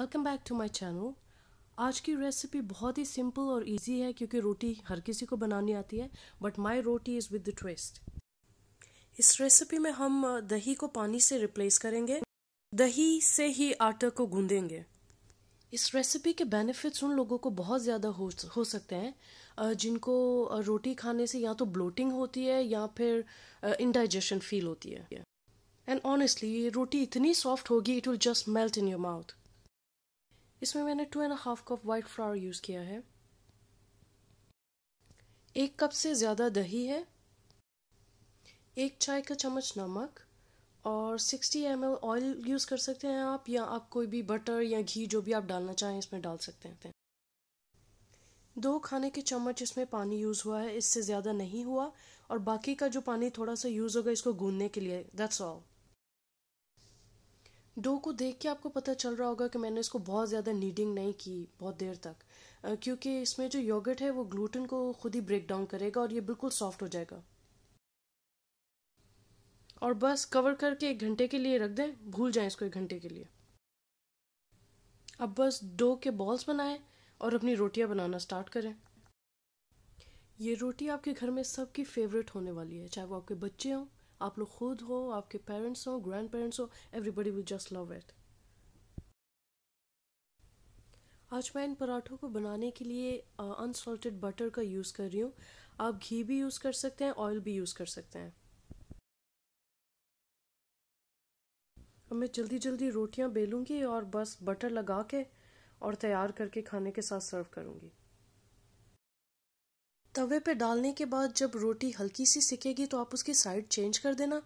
welcome back to my channel आज की recipe बहुत ही सिंपल और इजी है क्योंकि रोटी हर किसी को बनानी आती है but my roti is with the twist इस रेसिपी में हम दही को पानी से रिप्लेस करेंगे दही से ही आटा को गूंदेंगे इस रेसिपी के बेनिफिट्स उन लोगों को बहुत ज़्यादा हो हो सकते हैं जिनको रोटी खाने से या तो ब्लोटिंग होती है या फिर इनडाइजेशन फील होती है एंड ऑनेस्टली रोटी इतनी सॉफ्ट होगी it will just melt in your mouth इसमें मैंने two and half cup white flour use किया है एक कप से ज़्यादा दही है एक चाय का चम्मच नमक और 60 एम ऑयल यूज़ कर सकते हैं आप या आप कोई भी बटर या घी जो भी आप डालना चाहें इसमें डाल सकते हैं दो खाने के चम्मच इसमें पानी यूज़ हुआ है इससे ज़्यादा नहीं हुआ और बाकी का जो पानी थोड़ा सा यूज़ होगा इसको गूंदने के लिए दैट्स ऑल डो को देख के आपको पता चल रहा होगा कि मैंने इसको बहुत ज़्यादा नीडिंग नहीं की बहुत देर तक क्योंकि इसमें जो योगर्ट है वो ग्लूटेन को खुद ही ब्रेक डाउन करेगा और ये बिल्कुल सॉफ्ट हो जाएगा और बस कवर करके एक घंटे के लिए रख दें भूल जाएं इसको एक घंटे के लिए अब बस डो के बॉल्स बनाएं और अपनी रोटियां बनाना स्टार्ट करें ये रोटी आपके घर में सबकी फेवरेट होने वाली है चाहे वो आपके बच्चे हों आप लोग खुद हो आपके पेरेंट्स हो ग्रैंड पेरेंट्स हो everybody will just love it आज मैं इन पराठों को बनाने के लिए अनसॉल्टेड uh, बटर का यूज़ कर रही हूँ आप घी भी यूज़ कर सकते हैं ऑयल भी यूज़ कर सकते हैं अब मैं जल्दी जल्दी रोटियाँ बेलूंगी और बस बटर लगा के और तैयार करके खाने के साथ सर्व करूँगी तवे पे डालने के बाद जब रोटी हल्की सी सिकेगी तो आप उसकी साइड चेंज कर देना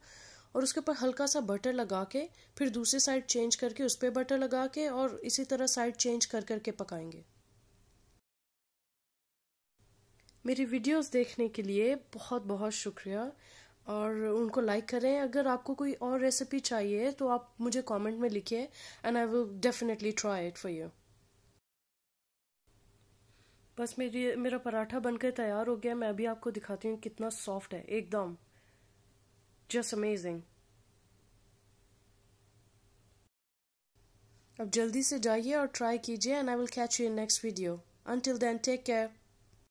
और उसके ऊपर हल्का सा बटर लगा के फिर दूसरी साइड चेंज करके उस पर बटर लगा के और इसी तरह साइड चेंज कर करके पकाएंगे मेरी वीडियोस देखने के लिए बहुत बहुत शुक्रिया और उनको लाइक करें अगर आपको कोई और रेसिपी चाहिए तो आप मुझे कमेंट में लिखिए and I will definitely try it for you बस मेरी मेरा पराठा बनकर तैयार हो गया मैं अभी आपको दिखाती हूँ कितना सॉफ्ट है एकदम जस्ट अमेजिंग अब जल्दी से जाइए और ट्राई कीजिए and I will catch you in next video until then take care